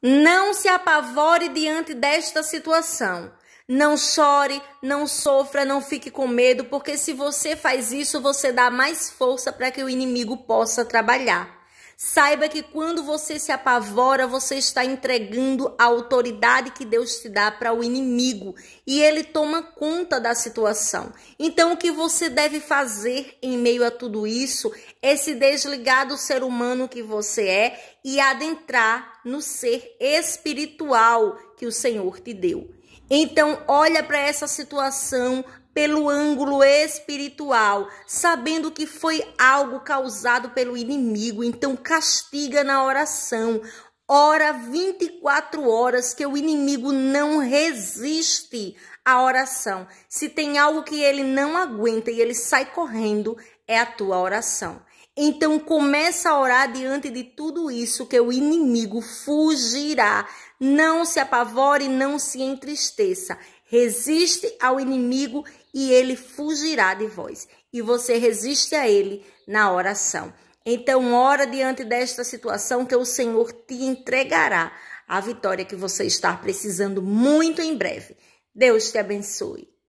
Não se apavore diante desta situação. Não chore, não sofra, não fique com medo, porque se você faz isso, você dá mais força para que o inimigo possa trabalhar. Saiba que quando você se apavora, você está entregando a autoridade que Deus te dá para o inimigo e ele toma conta da situação. Então, o que você deve fazer em meio a tudo isso é se desligar do ser humano que você é e adentrar no ser espiritual que o Senhor te deu. Então, olha para essa situação pelo ângulo espiritual, sabendo que foi algo causado pelo inimigo, então castiga na oração. Ora 24 horas que o inimigo não resiste à oração. Se tem algo que ele não aguenta e ele sai correndo, é a tua oração. Então começa a orar diante de tudo isso que o inimigo fugirá. Não se apavore, não se entristeça. Resiste ao inimigo e ele fugirá de vós. E você resiste a ele na oração. Então ora diante desta situação que o Senhor te entregará a vitória que você está precisando muito em breve. Deus te abençoe.